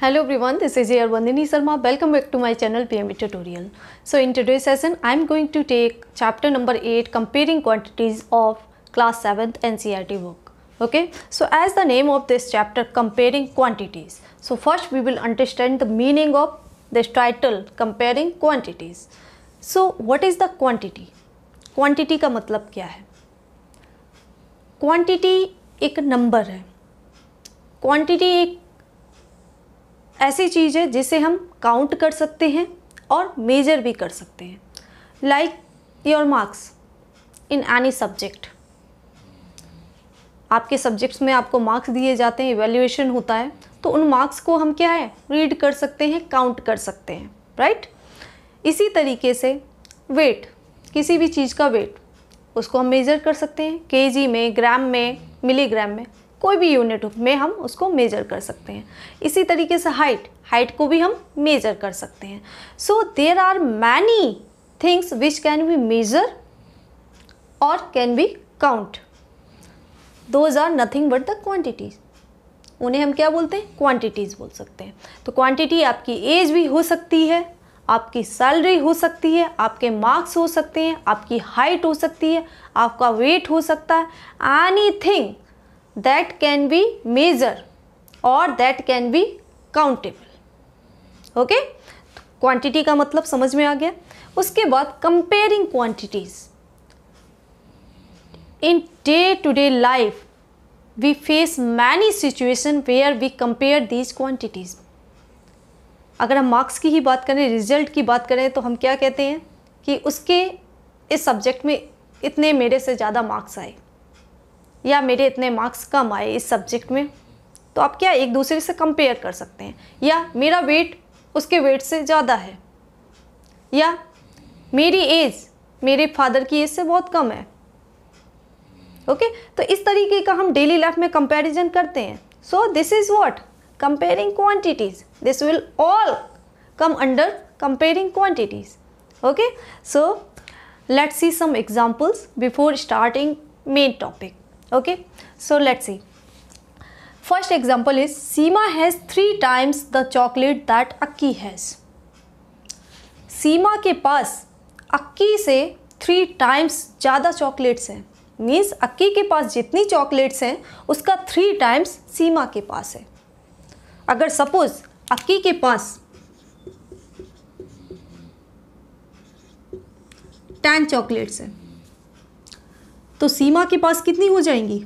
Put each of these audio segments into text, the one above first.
Hello everyone, this is here Vandini Sarma. Welcome back to my channel PMB Tutorial. So in today's session, I am going to take chapter number 8 comparing quantities of class 7th NCERT book. Okay, so as the name of this chapter comparing quantities. So first we will understand the meaning of this title comparing quantities. So what is the quantity? Quantity का मतलब क्या है quantity एक number है quantity एक ऐसी चीज़ है जिसे हम काउंट कर सकते हैं और मेजर भी कर सकते हैं like your marks in any subject आपके सब्जेक्ट्स में आपको मार्क्स दिए जाते हैं इवेल्यूएशन होता है तो उन मार्क्स को हम क्या है रीड कर सकते हैं काउंट कर सकते हैं राइट इसी तरीके से वेट किसी भी चीज़ का वेट उसको हम मेज़र कर सकते हैं केजी में ग्राम में मिलीग्राम में कोई भी यूनिट में हम उसको मेजर कर सकते हैं इसी तरीके से हाइट हाइट को भी हम मेजर कर सकते हैं so there are many things which can be measure और can be count those are nothing but the quantities उन्हें हम क्या बोलते हैं क्वांटिटीज़ बोल सकते हैं तो क्वांटिटी आपकी एज भी हो सकती है आपकी सैलरी हो सकती है आपके मार्क्स हो सकते हैं आपकी हाइट हो सकती है आपका वेट हो सकता है anything that can be measure और that can be countable okay quantity का मतलब समझ में आ गया उसके बाद comparing quantities in day to day life we face many situation where we compare these quantities अगर हम मार्क्स की ही बात करें रिजल्ट की बात करें तो हम क्या कहते हैं कि उसके इस सब्जेक्ट में इतने मेरे से ज़्यादा मार्क्स आए या मेरे इतने मार्क्स कम आए इस सब्जेक्ट में तो आप क्या एक दूसरे से कंपेयर कर सकते हैं या मेरा वेट उसके वेट से ज़्यादा है या मेरी एज मेरे फादर की एज से बहुत कम है ओके okay? तो इस तरीके का हम डेली लाइफ में कंपैरिजन करते हैं so this is what comparing quantities this will all come under comparing quantities okay so let's see some examples before starting main topic okay so let's see first example is Seema has three times the chocolate that Akki has Seema के पास अक्की से three times ज़्यादा chocolates हैं means Akki के पास जितनी chocolates हैं उसका थ्री टाइम्स सीमा के पास है अगर सपोज़ अक्की के पास टेन चॉकलेट्स हैं तो सीमा के पास कितनी हो जाएंगी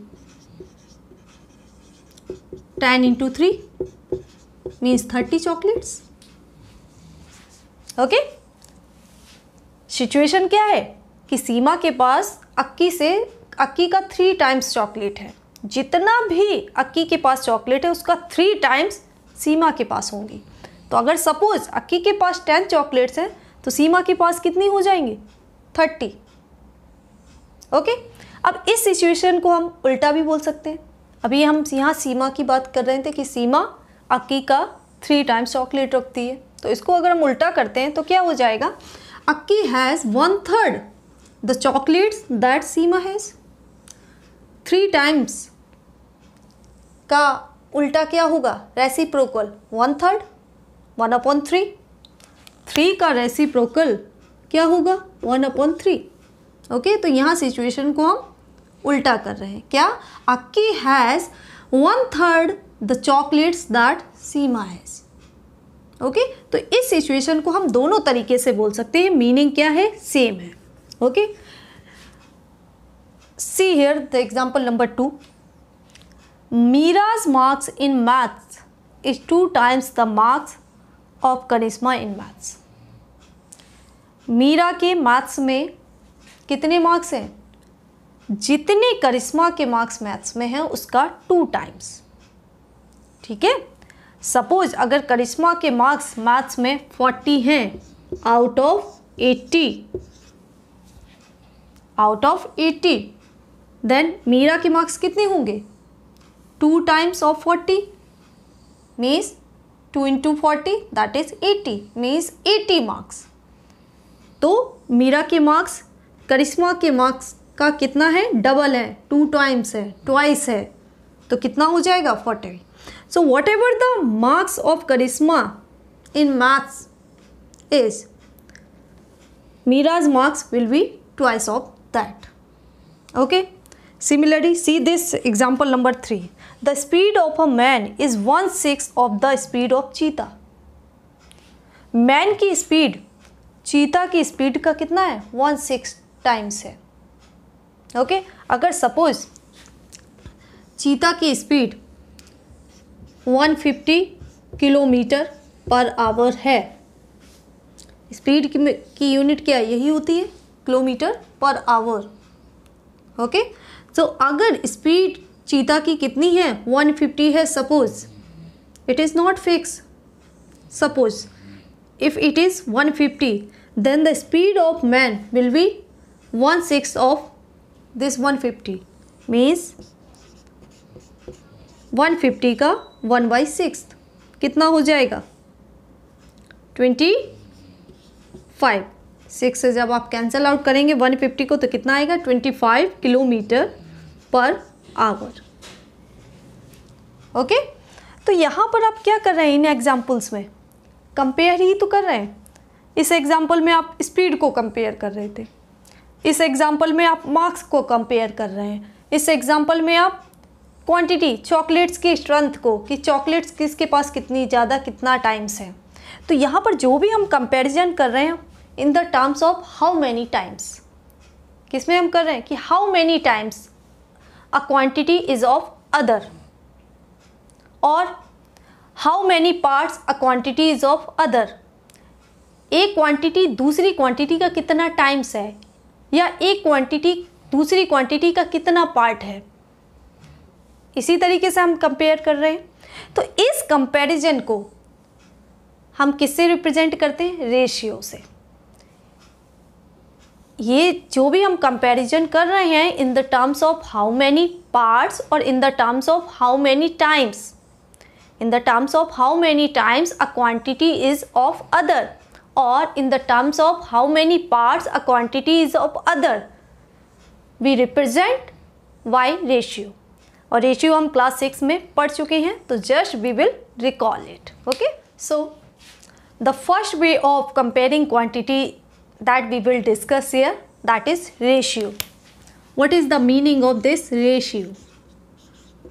ten into three means thirty chocolates okay situation क्या है कि सीमा के पास अक्की से अक्की का थ्री टाइम्स चॉकलेट है जितना भी अक्की के पास चॉकलेट है उसका थ्री टाइम्स सीमा के पास होंगी तो अगर सपोज अक्की के पास टेन चॉकलेट्स हैं तो सीमा के पास कितनी हो जाएंगी थर्टी ओके अब इस सिचुएशन को हम उल्टा भी बोल सकते हैं अभी हम यहाँ सीमा की बात कर रहे थे कि सीमा अक्की का थ्री टाइम्स चॉकलेट रखती है तो इसको अगर हम उल्टा करते हैं तो क्या हो जाएगा Akki has one third the chocolates that Seema has three times का उल्टा क्या होगा reciprocal one third one upon three three का रेसी प्रोकल क्या होगा वन अपॉन थ्री ओके तो यहाँ सिचुएशन को हम उल्टा कर रहे हैं क्या Akki has one third the chocolates that Seema has okay okay? तो इस सिचुएशन को हम दोनों तरीके से बोल सकते हैं मीनिंग क्या है सेम है okay see here the example number two Meera's marks in maths is two times the marks of Karishma in maths Meera के मैथ्स में कितने मार्क्स हैं जितने करिश्मा के मार्क्स मैथ्स में हैं उसका टू टाइम्स ठीक है सपोज अगर करिश्मा के मार्क्स मैथ्स में फोर्टी हैं out of eighty out of eighty then Meera के मार्क्स कितने होंगे two times of forty means two into forty that is eighty means eighty marks तो मीरा के मार्क्स करिश्मा के मार्क्स का कितना है डबल है टू टाइम्स है ट्वाइस है तो कितना हो जाएगा forty so whatever the marks of Karishma in maths is Meera's marks will be twice of that okay similarly see this example number three the speed of a man is one six of the speed of cheetah man की speed चीता की speed का कितना है one six times है okay okay? अगर suppose चीता की स्पीड 150 किलोमीटर पर आवर है स्पीड की, की यूनिट क्या है यही होती है kilometre per hour okay so अगर स्पीड चीता की कितनी है 150 है suppose it is not fix suppose if it is 150 then the speed of man will be one sixth of this fifty means fifty का वन बाई सिक्स कितना हो जाएगा ट्वेंटी फाइव सिक्स से जब आप कैंसिल आउट करेंगे one fifty को तो कितना आएगा twenty five kilometre per hour okay तो यहाँ पर आप क्या कर रहे हैं इन एग्जाम्पल्स में कंपेयर ही तो कर रहे हैं इस एग्जाम्पल में आप स्पीड को कंपेयर कर रहे थे इस एग्जाम्पल में आप मार्क्स को कंपेयर कर रहे हैं इस एग्जाम्पल में आप क्वांटिटी चॉकलेट्स की स्ट्रेंथ को कि चॉकलेट्स किसके पास कितनी ज़्यादा कितना टाइम्स है तो यहाँ पर जो भी हम कंपेरिजन कर रहे हैं in the terms of how many times किस में हम कर रहे हैं कि how many times a quantity is of other और how many parts a quantity is of other एक क्वांटिटी दूसरी क्वांटिटी का कितना टाइम्स है या एक क्वांटिटी दूसरी क्वांटिटी का कितना पार्ट है इसी तरीके से हम कंपेयर कर रहे हैं तो इस कंपैरिजन को हम किससे रिप्रेजेंट करते हैं रेशियो से ये जो भी हम कंपैरिजन कर रहे हैं in the terms of how many parts और in the terms of how many times in the terms of how many times a quantity is of other और in the terms of how many parts अ quantity is of other we represent y ratio और ratio हम class six में पढ़ चुके हैं तो just we will recall it okay so the first way of comparing quantity that we will discuss here that is ratio what is the meaning of this ratio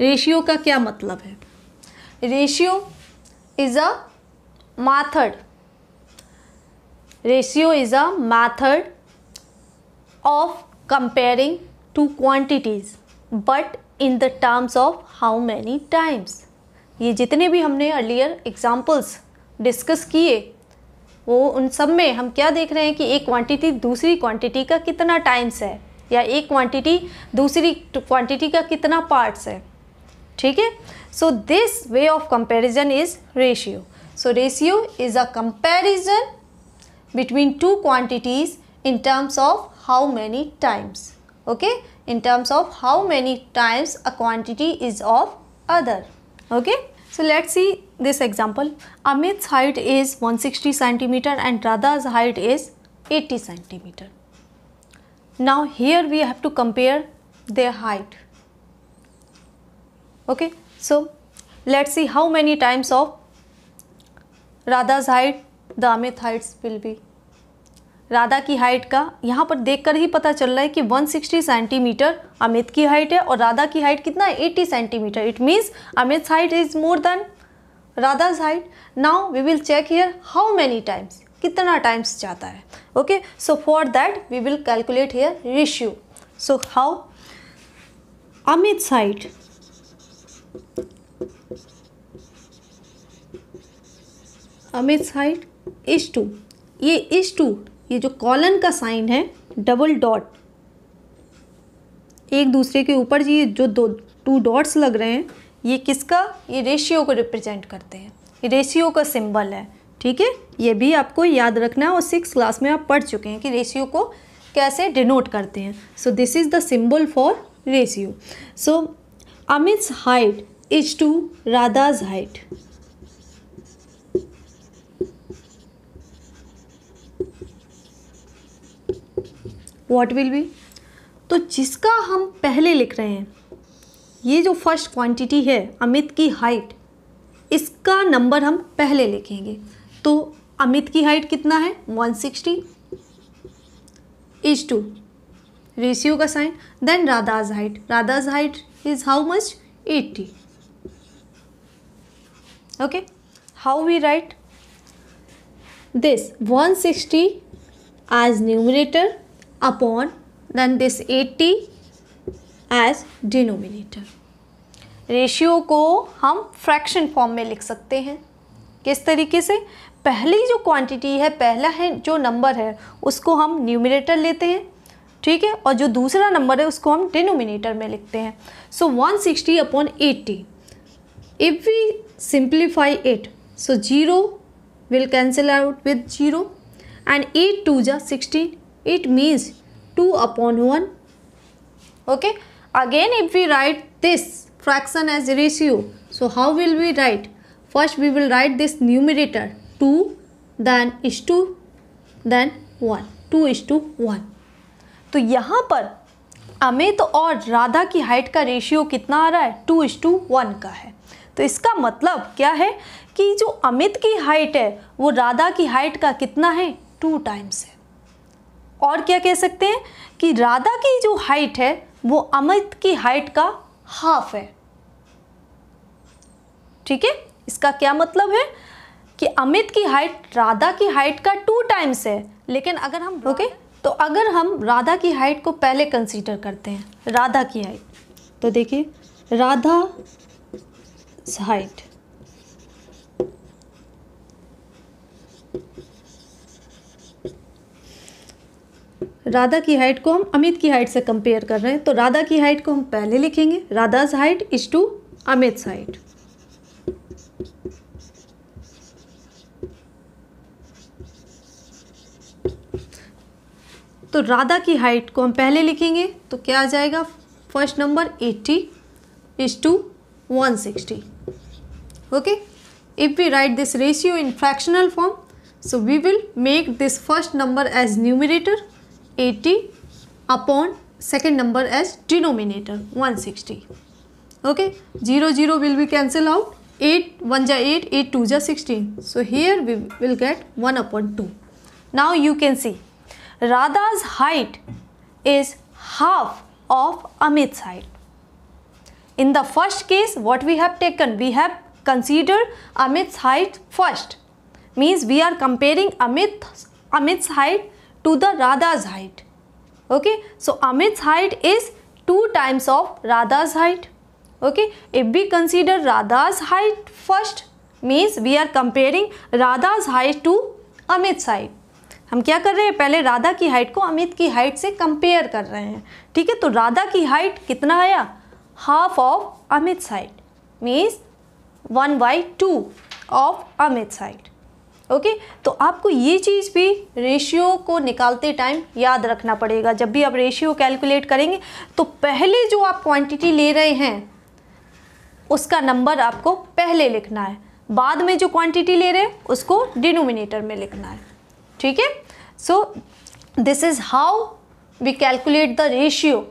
ratio का क्या मतलब है ratio is a method ratio is a method of comparing two quantities but in the terms of how many times ये जितने भी हमने earlier examples discuss किए वो उन सब में हम क्या देख रहे हैं कि एक क्वांटिटी दूसरी क्वांटिटी का कितना टाइम्स है या एक क्वांटिटी दूसरी क्वांटिटी का कितना पार्ट्स है ठीक है so this way of comparison is ratio so ratio is a comparison between two quantities in terms of how many times. Okay, in terms of how many times a quantity is of other. Okay, so let's see this example. Amit's height is 160 centimeter and Radha's height is 80 centimeter. Now here we have to compare their height. Okay, so let's see how many times of Radha's height the Amit heights will be. Radha की height का यहाँ पर देखकर ही पता चल रहा है कि 160 सेंटीमीटर अमित की हाइट है और राधा की हाइट कितना है 80 centimetre it means Amit height is more than Radha's height now we will check here how many times कितना टाइम्स जाता है okay so for that we will calculate here ratio so how Amit height Amit height is to ये is to ये जो colon का sign है double dot एक दूसरे के ऊपर ये जो दो टू डॉट्स लग रहे हैं ये किसका ये रेशियो को रिप्रेजेंट करते हैं ये रेशियो का सिंबल है ठीक है ये भी आपको याद रखना है और सिक्स क्लास में आप पढ़ चुके हैं कि रेशियो को कैसे डिनोट करते हैं so this is the symbol for ratio so Amit height is to Radha's height what will be तो जिसका हम पहले लिख रहे हैं ये जो फर्स्ट क्वांटिटी है अमित की हाइट इसका नंबर हम पहले लिखेंगे तो अमित की हाइट कितना है 160 सिक्सटी इज टू रेशियो का sign then Radha's height Radha's height is how much 80 okay how we write this 160 as numerator upon then this 80 as denominator. Ratio को हम फ्रैक्शन फॉर्म में लिख सकते हैं किस तरीके से पहली जो क्वांटिटी है पहला है जो नंबर है उसको हम न्यूमिनेटर लेते हैं ठीक है और जो दूसरा नंबर है उसको हम डिनोमिनेटर में लिखते हैं so one sixty upon eighty if we simplify it so zero will cancel out with zero and eight two जा sixteen it means two upon one okay again if we write this fraction as ratio so how will we write first we will write this numerator two then is to then one two is to one तो यहाँ पर अमित तो और राधा की height का ratio कितना आ रहा है टू इज टू वन का है तो इसका मतलब क्या है कि जो अमित की हाइट है वो राधा की हाइट का कितना है टू टाइम्स है और क्या कह सकते हैं कि राधा की जो हाइट है वो अमित की हाइट का हाफ है ठीक है इसका क्या मतलब है कि अमित की हाइट राधा की हाइट का टू टाइम्स है लेकिन अगर हम ओके तो अगर हम राधा की हाइट को पहले कंसीडर करते हैं राधा की हाइट तो देखिए राधा हाइट राधा की हाइट को हम अमित की हाइट से कंपेयर कर रहे हैं तो राधा की हाइट को हम पहले लिखेंगे Radha's height is to Amit height तो राधा की हाइट को हम पहले लिखेंगे तो क्या आ जाएगा first number 80 is to 160 okay if we write this ratio in fractional form so we will make this first number as numerator 80 upon second number as denominator 160 okay 0 0 will be cancel out 8 1 ja 8 8 2 ja 16 so here we will get 1 upon 2 now you can see radha's height is half of amit's height in the first case what we have taken we have considered amit's height first means we are comparing Amit amit's height to the Radha's height. Okay, so Amit's height is 2 times of Radha's height. Okay, if we consider Radha's height first, means we are comparing Radha's height to Amit's height. हम क्या कर रहे हैं पहले राधा की height को अमित की height से कंपेयर कर रहे हैं ठीक है तो राधा की हाइट कितना आया half of Amit height means one by two of Amit height okay तो आपको ये चीज़ भी रेशियो को निकालते टाइम याद रखना पड़ेगा जब भी आप रेशियो कैलकुलेट करेंगे तो पहले जो आप क्वांटिटी ले रहे हैं उसका नंबर आपको पहले लिखना है बाद में जो क्वांटिटी ले रहे हैं उसको डिनोमिनेटर में लिखना है ठीक है so this is how we calculate the ratio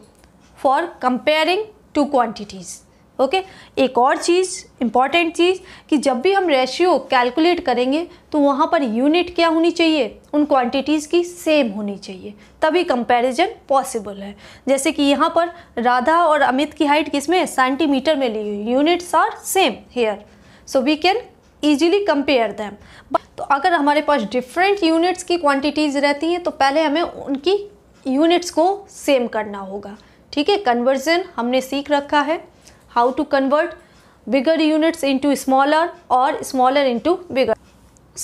for comparing two quantities okay एक और चीज़ इम्पॉर्टेंट चीज़ कि जब भी हम रेशियो कैलकुलेट करेंगे तो वहाँ पर यूनिट क्या होनी चाहिए उन क्वांटिटीज़ की सेम होनी चाहिए तभी कंपैरिजन पॉसिबल है जैसे कि यहाँ पर राधा और अमित की हाइट किसमें सेंटीमीटर में ली हुई units are same here so we can easily compare them तो अगर हमारे पास डिफरेंट यूनिट्स की क्वान्टिटीज़ रहती हैं तो पहले हमें उनकी यूनिट्स को सेम करना होगा ठीक है कन्वर्जन हमने सीख रखा है how to convert bigger units into smaller or smaller into bigger.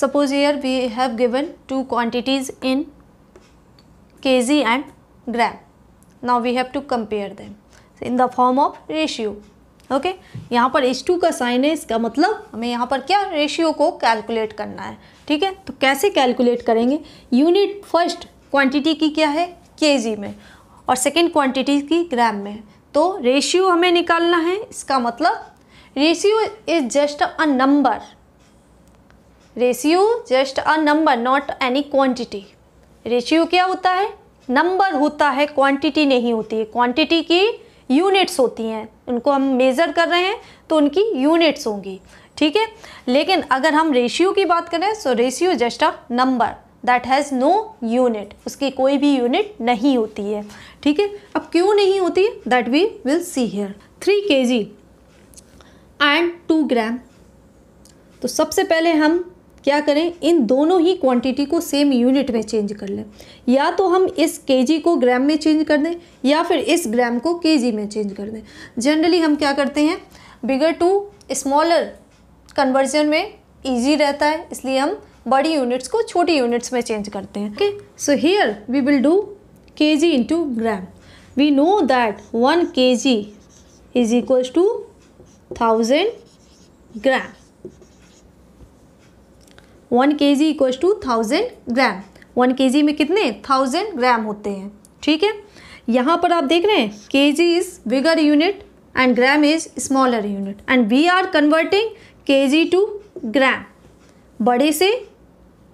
Suppose here we have given two quantities in kg and gram. Now we have to compare them in the form of ratio. Okay okay? यहाँ पर H2 का sign है इसका मतलब हमें यहाँ पर क्या रेशियो को कैलकुलेट करना है ठीक है तो कैसे कैलकुलेट करेंगे यूनिट फर्स्ट क्वांटिटी की क्या है केजी में और सेकंड क्वांटिटी की ग्राम में तो रेशियो हमें निकालना है इसका मतलब ratio is just a number ratio just a number not any quantity ratio क्या होता है नंबर होता है क्वांटिटी नहीं होती है क्वांटिटी की यूनिट्स होती हैं उनको हम मेज़र कर रहे हैं तो उनकी यूनिट्स होंगी ठीक है लेकिन अगर हम रेशियो की बात करें so ratio just a number that has no unit उसकी कोई भी यूनिट नहीं होती है ठीक है अब क्यों नहीं होती that we will see here three K G and to ग्राम तो सबसे पहले हम क्या करें इन दोनों ही क्वांटिटी को सेम यूनिट में चेंज कर लें या तो हम इस केजी को ग्राम में चेंज कर दें या फिर इस ग्राम को केजी में चेंज कर दें जनरली हम क्या करते हैं बिगर टू स्मॉलर कन्वर्जन में ईजी रहता है इसलिए हम बड़ी यूनिट्स को छोटी यूनिट्स में चेंज करते हैं okay so here we will do K G into gram we know that one K G is equal to thousand gram one K G equal to thousand gram one K G में कितने thousand gram होते हैं ठीक है यहाँ पर आप देख रहे हैं K G is bigger unit and gram is smaller unit and we are converting K G to ग्राम बड़े से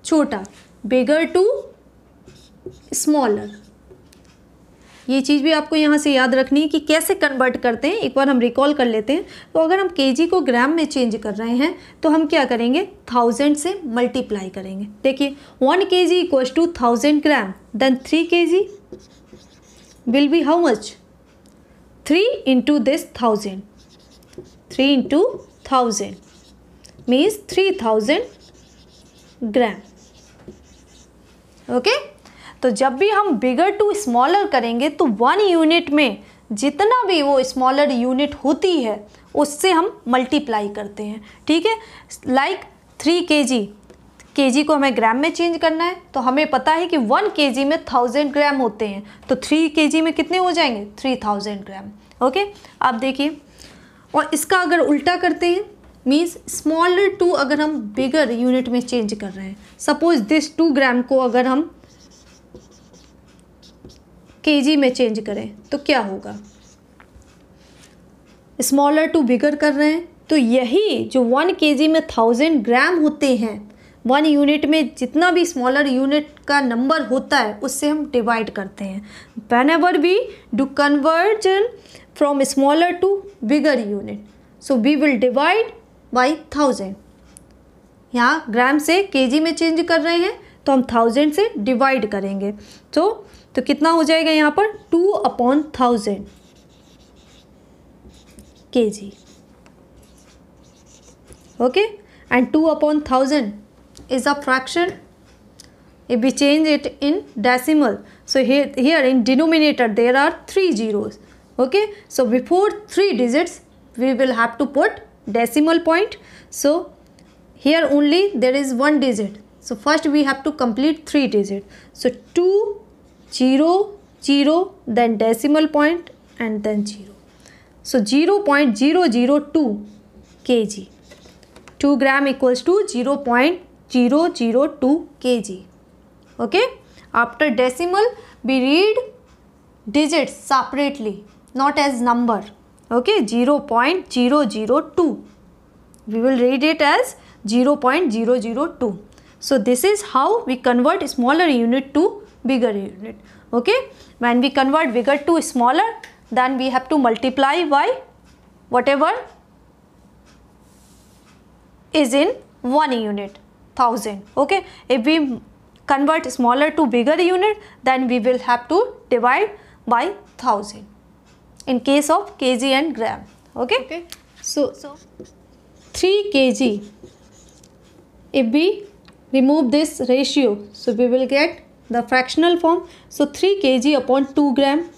छोटा बिगर टू स्मॉलर ये चीज़ भी आपको यहाँ से याद रखनी है कि कैसे कन्वर्ट करते हैं एक बार हम रिकॉल कर लेते हैं तो अगर हम के को ग्राम में चेंज कर रहे हैं तो हम क्या करेंगे थाउजेंड से मल्टीप्लाई करेंगे देखिए one K G equal to thousand gram then three K G will be how much three into this thousand three into thousand means three thousand gram okay तो जब भी हम बिगर टू स्मॉलर करेंगे तो one unit में जितना भी वो स्मॉलर यूनिट होती है उससे हम मल्टीप्लाई करते हैं ठीक है लाइक थ्री के जी के जी को हमें ग्राम में चेंज करना है तो हमें पता है कि वन के जी में थाउजेंड ग्राम होते हैं तो थ्री के जी में कितने हो जाएंगे थ्री थाउजेंड ग्राम ओके आप देखिए और इसका अगर उल्टा करते हैं मीन्स स्मॉलर टू अगर हम बिगर यूनिट में चेंज कर रहे हैं सपोज दिस टू ग्राम को अगर हम जी में चेंज करें तो क्या होगा स्मॉलर टू बिगर कर रहे हैं तो यही जो वन जी में थाउजेंड ग्राम होते हैं वन यूनिट में जितना भी स्मॉलर यूनिट का नंबर होता है उससे हम डिवाइड करते हैं whenever we do conversion from smaller to bigger unit so we will divide by thousand यहाँ ग्राम से के जी में चेंज कर रहे हैं तो हम थाउजेंड से डिवाइड करेंगे तो तो कितना हो जाएगा यहाँ पर to upon thousand K G okay and two upon thousand is a fraction if we change it in decimal so here in denominator there are three zeros okay so before three digits we will have to put decimal point. So here only there is one digit. So first we have to complete three digit. So 2, 0, 0, then decimal point and then 0. So 0.002 kg. 2 gram equals to 0.002 kg. Okay. After decimal we read digits separately not as number okay 0.002 we will read it as 0.002 so this is how we convert smaller unit to bigger unit okay when we convert bigger to smaller then we have to multiply by whatever is in one unit thousand okay if we convert smaller to bigger unit then we will have to divide by thousand in case of kg and gram. Okay. okay. So, so 3 kg. If we remove this ratio, so we will get the fractional form. So 3 kg upon 2 gram.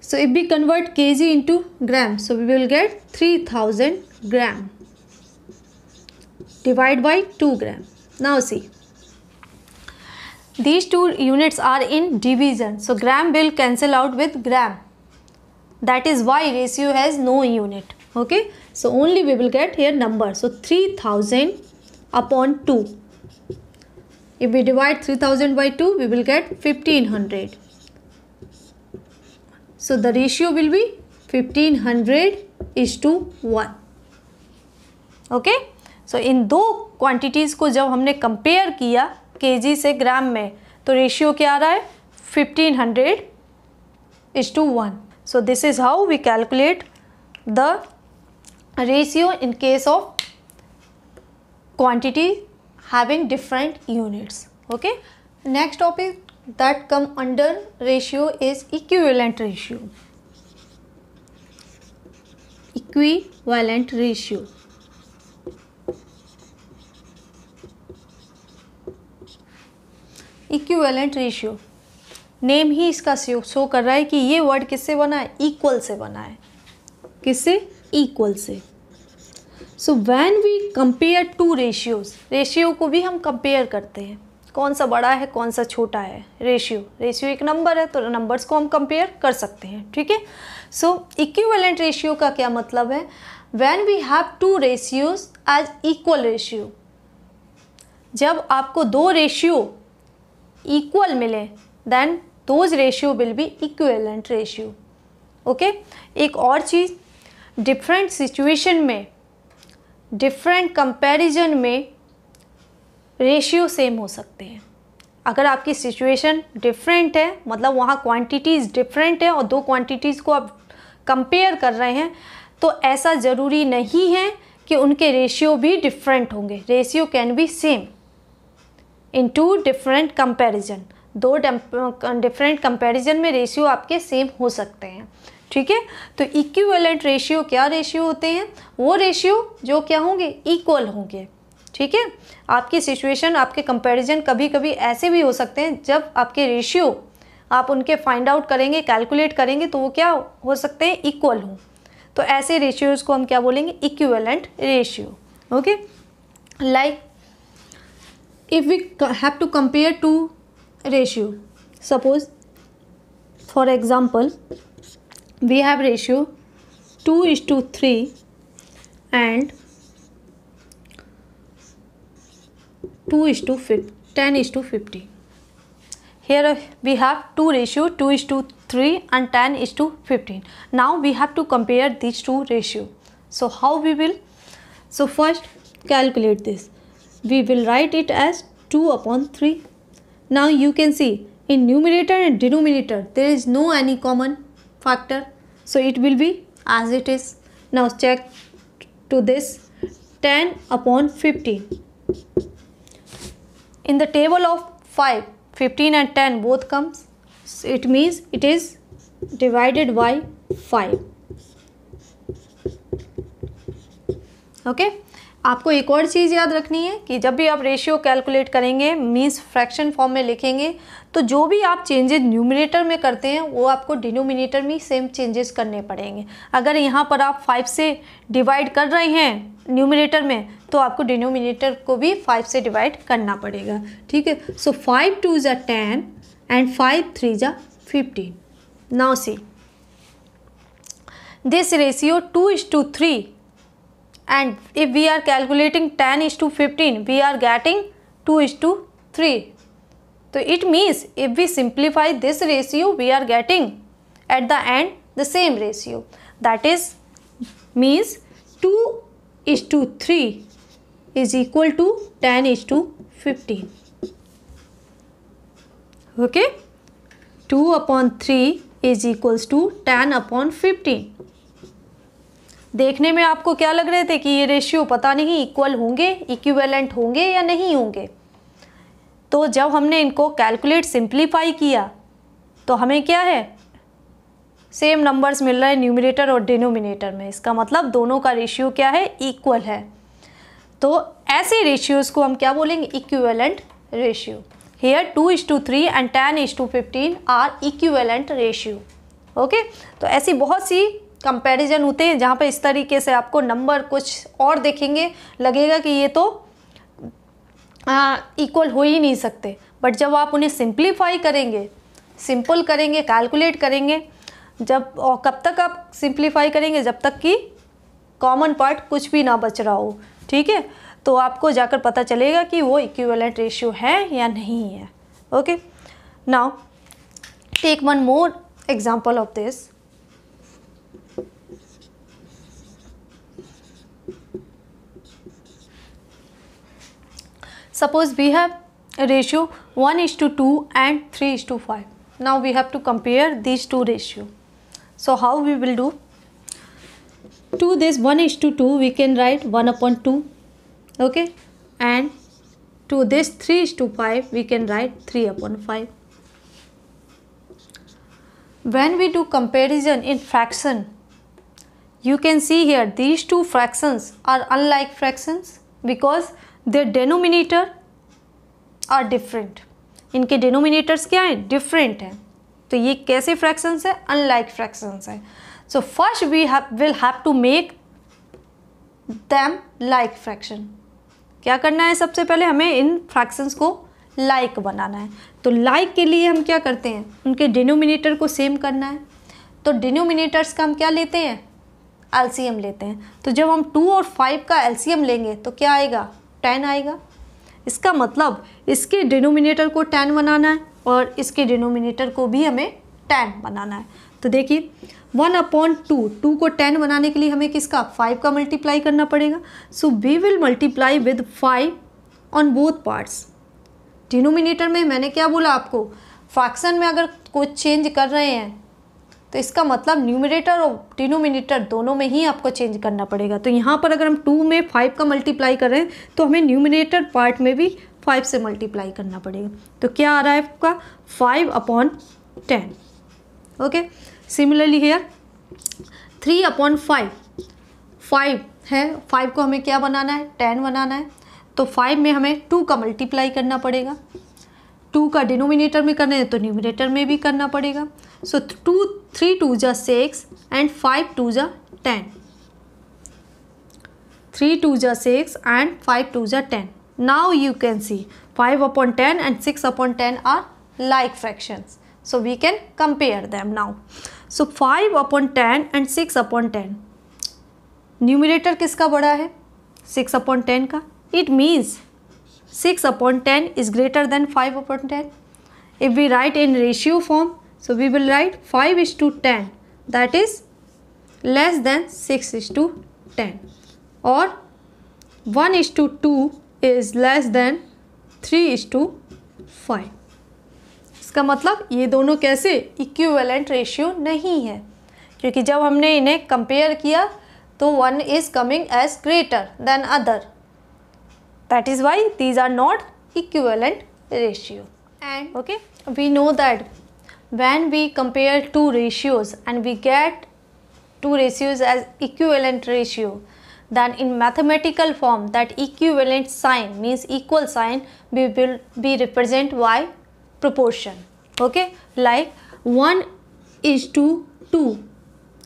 So if we convert kg into gram, so we will get 3000 gram divide by 2 gram. Now see these two units are in division so gram will cancel out with gram that is why ratio has no unit okay so only we will get here number so 3000 upon 2 if we divide 3000 by 2 we will get 1500 so the ratio will be 1500 is to 1 okay so in two quantities ko jab humne compare kiya के जी से ग्राम में तो ratio क्या आ रहा है fifteen hundred is to one so this is how we calculate the ratio in case of quantity having different units okay next topic that come under ratio is equivalent ratio equivalent ratio equivalent ratio name ही इसका show कर रहा है कि ये word किससे बना है इक्वल से बना है किससे इक्वल से so when we compare two ratios ratio को भी हम कंपेयर करते हैं कौन सा बड़ा है कौन सा छोटा है रेशियो रेशियो एक नंबर है तो नंबर्स को हम कंपेयर कर सकते हैं ठीक है सो इक्वेलेंट रेशियो का क्या मतलब है when we have two ratios as equal ratio जब आपको दो रेशियो इक्वल मिले then those ratio will be equivalent ratio okay एक और चीज़ डिफरेंट सिचुएशन में डिफरेंट कंपैरिजन में रेशियो सेम हो सकते हैं अगर आपकी सिचुएशन डिफरेंट है मतलब वहाँ क्वांटिटीज़ डिफरेंट है और दो क्वांटिटीज़ को आप कंपेयर कर रहे हैं तो ऐसा ज़रूरी नहीं है कि उनके रेशियो भी डिफरेंट होंगे ratio can be same in two different comparison दो डिफरेंट कंपेरिजन में रेशियो आपके सेम हो सकते हैं ठीक है तो इक्विवेलेंट रेशियो क्या रेशियो होते हैं वो रेशियो जो क्या होंगे इक्वल होंगे ठीक है आपकी सिचुएशन आपके कंपैरिजन कभी कभी ऐसे भी हो सकते हैं जब आपके रेशियो आप उनके फाइंड आउट करेंगे कैलकुलेट करेंगे तो वो क्या हो सकते हैं इक्वल हों तो ऐसे रेशियोज़ को हम क्या बोलेंगे equivalent ratio okay like if we have to compare two ratio suppose for example we have ratio 2 is to 3 and 2 is to 50, 10 is to 50 here we have two ratio 2 is to 3 and 10 is to 15 now we have to compare these two ratio so how we will so first calculate this we will write it as 2 upon 3. Now you can see in numerator and denominator there is no any common factor. So it will be as it is. Now check to this 10 upon 15. In the table of 5, 15 and 10 both comes. So it means it is divided by 5. Okay. आपको एक और चीज़ याद रखनी है कि जब भी आप रेशियो कैलकुलेट करेंगे मीन्स फ्रैक्शन फॉर्म में लिखेंगे तो जो भी आप चेंजेस न्यूमिनेटर में करते हैं वो आपको डिनोमिनेटर में सेम चेंजेस करने पड़ेंगे अगर यहाँ पर आप फाइव से डिवाइड कर रहे हैं न्यूमिनेटर में तो आपको डिनोमिनेटर को भी फाइव से डिवाइड करना पड़ेगा ठीक है सो फाइव टू ज़ा टेन एंड फाइव थ्री ज़ा fifteen now see this ratio two is to three and if we are calculating 10 is to 15 we are getting 2 is to 3. So it means if we simplify this ratio we are getting at the end the same ratio that is means 2 is to 3 is equal to 10 is to 15. Okay. 2 upon 3 is equals to 10 upon 15. देखने में आपको क्या लग रहे थे कि ये ratio पता नहीं इक्वल होंगे इक्वेलेंट होंगे या नहीं होंगे तो जब हमने इनको कैलकुलेट सिंप्लीफाई किया तो हमें क्या है सेम नंबर्स मिल रहे हैं न्यूमिनेटर और डिनोमिनेटर में इसका मतलब दोनों का रेशियो क्या है इक्वल है तो ऐसे रेशियोज़ को हम क्या बोलेंगे equivalent ratio here two is to three and ten is to fifteen are equivalent ratio okay तो ऐसी बहुत सी कंपैरिजन होते हैं जहाँ पर इस तरीके से आपको नंबर कुछ और देखेंगे लगेगा कि ये तो इक्वल हो ही नहीं सकते बट जब आप उन्हें सिंप्लीफाई करेंगे सिंपल करेंगे कैलकुलेट करेंगे जब और कब तक आप सिंप्लीफाई करेंगे जब तक कि कॉमन पार्ट कुछ भी ना बच रहा हो ठीक है तो आपको जाकर पता चलेगा कि वो इक्विवेलेंट रेशियो है या नहीं है okay now take one more example of this Suppose we have a ratio 1 is to 2 and 3 is to 5. Now we have to compare these two ratio. So how we will do? To this 1 is to 2 we can write 1 upon 2 okay and to this 3 is to 5 we can write 3 upon 5. When we do comparison in fraction you can see here these two fractions are unlike fractions because there denominator are different इनके denominators क्या हैं different हैं तो ये कैसे fractions है unlike fractions है so first we will have to make them like fraction क्या करना है सबसे पहले हमें इन फ्रैक्शंस को लाइक like बनाना है तो लाइक like के लिए हम क्या करते हैं उनके डिनोमिनेटर को सेम करना है तो डिनोमिनेटर्स का हम क्या लेते हैं एल्सीयम लेते हैं तो जब हम टू और फाइव का एल्सीयम लेंगे तो क्या आएगा टेन आएगा इसका मतलब इसके डिनोमिनेटर को टेन बनाना है और इसके डिनोमिनेटर को भी हमें टेन बनाना है तो देखिए वन अपॉन टू टू को टेन बनाने के लिए हमें किसका फाइव का मल्टीप्लाई करना पड़ेगा so we will multiply with five on both parts denominator में मैंने क्या बोला आपको फ्रैक्शन में अगर कोई चेंज कर रहे हैं तो इसका मतलब न्यूमिनेटर और डिनोमिनेटर दोनों में ही आपको चेंज करना पड़ेगा तो यहाँ पर अगर हम टू में फाइव का मल्टीप्लाई करें तो हमें न्यूमिनेटर पार्ट में भी फाइव से मल्टीप्लाई करना पड़ेगा तो क्या आ रहा है आपका five upon ten okay similarly here three upon five five है फाइव को हमें क्या बनाना है टेन बनाना है तो फाइव में हमें टू का मल्टीप्लाई करना पड़ेगा टू का डिनोमिनेटर में करना है तो न्यूमिनेटर में भी करना पड़ेगा सो टू थ्री टू जा सिक्स एंड फाइव टू जा टेन थ्री टू जा सिक्स एंड फाइव टू जा ten now you can see five upon ten and six upon ten are like fractions so we can compare them now so five upon ten and six upon ten numerator किसका बड़ा है six upon ten का it means six upon ten is greater than five upon ten if we write in ratio form so we will write five is to ten that is less than six is to ten और one is to two is less than three is to five इसका मतलब ये दोनों कैसे equivalent ratio नहीं है क्योंकि जब हमने इन्हें कंपेयर किया तो one is coming as greater than other That is why these are not equivalent ratio. And okay, we know that when we compare two ratios and we get two ratios as equivalent ratio, then in mathematical form that equivalent sign means equal sign we will be represent by proportion. Okay, like 1 is to 2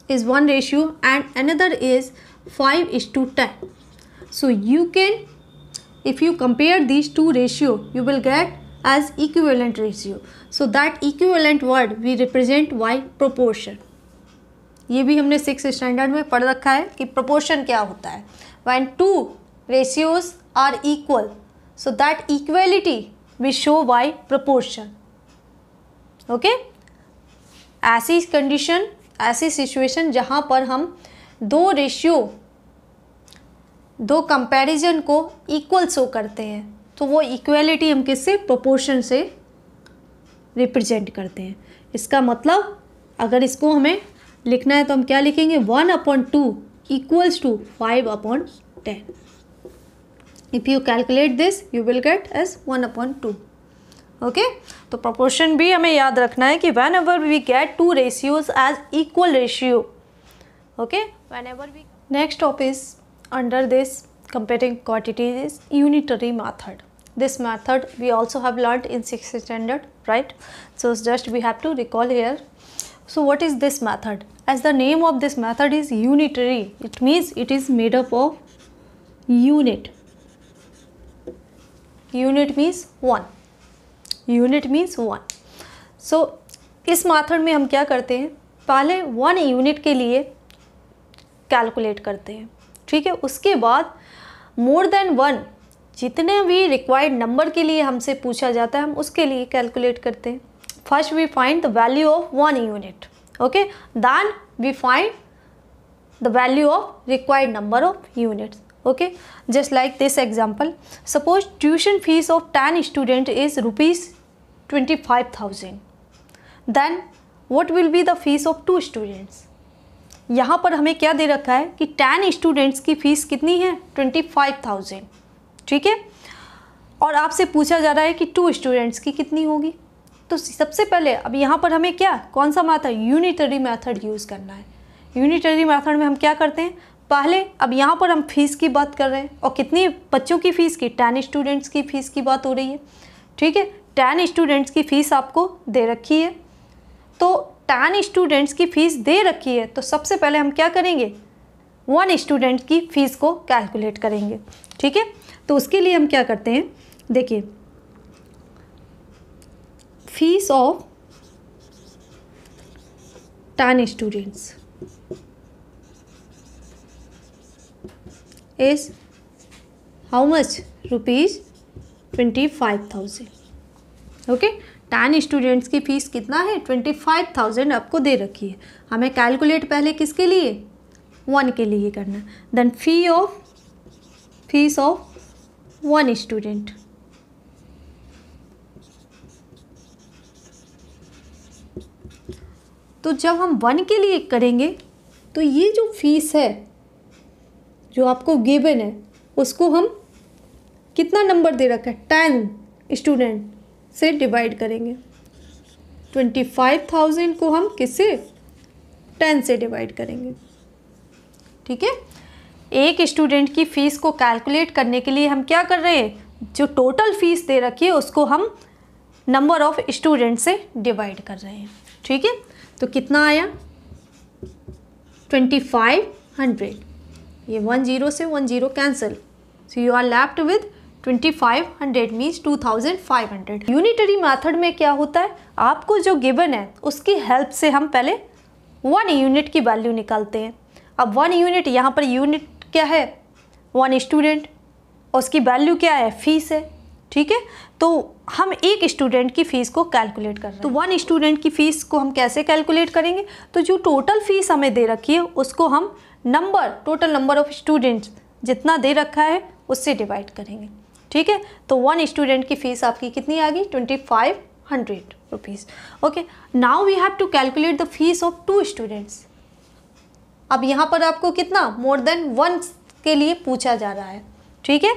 is one ratio and another is 5 is to 10. So you can if you compare these two ratio you will get as equivalent ratio so that equivalent word we represent by proportion ये भी हमने six standard में पढ़ रखा है कि proportion क्या होता है when two ratios are equal so that equality we show by proportion okay ऐसी कंडीशन ऐसी सिचुएशन जहाँ पर हम दो रेशियो दो कंपैरिजन को इक्वल शो करते हैं तो वो इक्वलिटी हम किससे प्रोपोर्शन से रिप्रेजेंट करते हैं इसका मतलब अगर इसको हमें लिखना है तो हम क्या लिखेंगे one upon two equals to five upon ten if you calculate this you will get as one upon two okay तो प्रोपोर्शन भी हमें याद रखना है कि whenever we get two ratios as equal ratio okay whenever we next top is under this computing quantities unitary method. This method we also have learned in 6th standard, right? So, just we have to recall here. So, what is this method? As the name of this method is unitary, it means it is made up of unit. Unit means one. Unit means one. so, इस माथड में हम क्या करते हैं पहले one unit के लिए calculate करते हैं ठीक है उसके बाद मोर देन वन जितने भी रिक्वायर्ड नंबर के लिए हमसे पूछा जाता है हम उसके लिए कैलकुलेट करते हैं first we find the value of one unit okay then we find the value of required number of units okay just like this example suppose tuition fees of ten student is rupees twenty five thousand then what will be the fees of two students यहाँ पर हमें क्या दे रखा है कि ten students की fees कितनी है ट्वेंटी फाइव थाउजेंड ठीक है और आपसे पूछा जा रहा है कि टू स्टूडेंट्स की कितनी होगी तो सबसे पहले अब यहाँ पर हमें क्या कौन सा माथा यूनिटरी मैथड यूज़ करना है यूनिटरी मैथड में हम क्या करते हैं पहले अब यहाँ पर हम फीस की बात कर रहे हैं और कितनी बच्चों की फ़ीस की टेन स्टूडेंट्स की फ़ीस की बात हो रही है ठीक है टेन स्टूडेंट्स की फ़ीस आपको दे रखी है तो टेन स्टूडेंट्स की फ़ीस दे रखी है तो सबसे पहले हम क्या करेंगे वन स्टूडेंट की फ़ीस को कैलकुलेट करेंगे ठीक है तो उसके लिए हम क्या करते हैं देखिए fees of ten students is rupees twenty five thousand okay ten students की फ़ीस कितना है ट्वेंटी फाइव थाउजेंड आपको दे रखी है हमें कैलकुलेट पहले किसके लिए वन के लिए करना then fee of fees of one student तो जब हम वन के लिए करेंगे तो ये जो फीस है जो आपको गिवन है उसको हम कितना नंबर दे रखा है टेन स्टूडेंट से डिवाइड करेंगे ट्वेंटी फाइव थाउजेंड को हम किसे टेन से डिवाइड करेंगे ठीक है एक स्टूडेंट की फ़ीस को कैलकुलेट करने के लिए हम क्या कर रहे हैं जो टोटल फ़ीस दे रखी है उसको हम नंबर ऑफ़ स्टूडेंट से डिवाइड कर रहे हैं ठीक है तो कितना आया ट्वेंटी फाइव हंड्रेड ये वन ज़ीरो से one zero cancel so you are left with 2500 means 2500 unitary method में क्या होता है आपको जो गिवन है उसकी हेल्प से हम पहले वन यूनिट की वैल्यू निकालते हैं अब वन यूनिट यहाँ पर यूनिट क्या है वन स्टूडेंट उसकी वैल्यू क्या है फीस है ठीक है तो हम एक स्टूडेंट की फ़ीस को कैलकुलेट कर रहे हैं तो वन स्टूडेंट की फ़ीस को हम कैसे कैलकुलेट करेंगे तो जो टोटल फ़ीस हमें दे रखी है उसको हम number total number of students जितना दे रखा है उससे डिवाइड करेंगे ठीक है तो वन स्टूडेंट की फ़ीस आपकी कितनी आ गई twenty five hundred rupees okay now we have to calculate the fees of two students अब यहाँ पर आपको कितना मोर देन वन के लिए पूछा जा रहा है ठीक है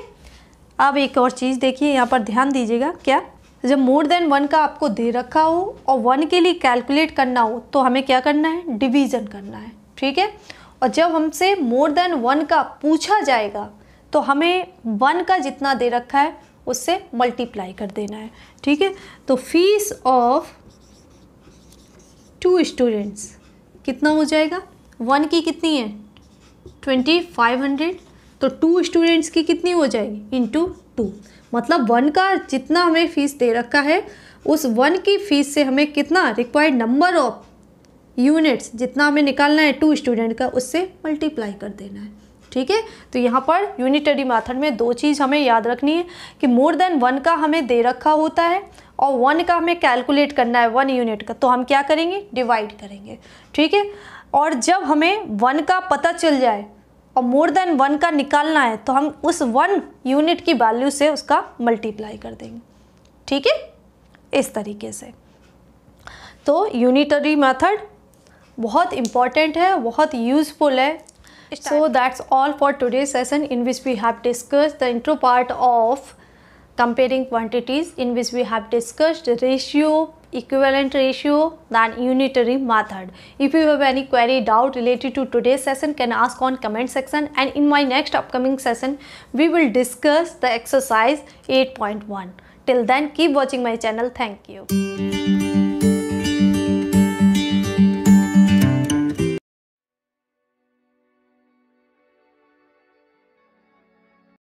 अब एक और चीज़ देखिए यहाँ पर ध्यान दीजिएगा क्या जब मोर देन वन का आपको दे रखा हो और वन के लिए कैलकुलेट करना हो तो हमें क्या करना है डिवीज़न करना है ठीक है और जब हमसे मोर देन वन का पूछा जाएगा तो हमें वन का जितना दे रखा है उससे मल्टीप्लाई कर देना है ठीक है तो फीस ऑफ टू स्टूडेंट्स कितना हो जाएगा वन की कितनी है ट्वेंटी फाइव हंड्रेड तो टू स्टूडेंट्स की कितनी हो जाएगी इंटू टू मतलब वन का जितना हमें फ़ीस दे रखा है उस वन की फ़ीस से हमें कितना रिक्वायर्ड नंबर ऑफ यूनिट्स जितना हमें निकालना है टू स्टूडेंट का उससे मल्टीप्लाई कर देना है ठीक है तो यहाँ पर यूनिटरी मैथड में दो चीज़ हमें याद रखनी है कि मोर देन वन का हमें दे रखा होता है और वन का हमें कैलकुलेट करना है वन यूनिट का तो हम क्या करेंगे डिवाइड करेंगे ठीक है और जब हमें वन का पता चल जाए और मोर देन वन का निकालना है तो हम उस वन यूनिट की वैल्यू से उसका मल्टीप्लाई कर देंगे ठीक है इस तरीके से तो यूनिटरी मेथड बहुत इम्पॉर्टेंट है बहुत यूज़फुल है So that's all for today's session in which we have discussed the intro part of comparing quantities in which we have discussed ratio, equivalent ratio then unitary method. If you have any query doubt related to today's session can ask on comment section and in my next upcoming session we will discuss the exercise 8.1. Till then keep watching my channel. Thank you.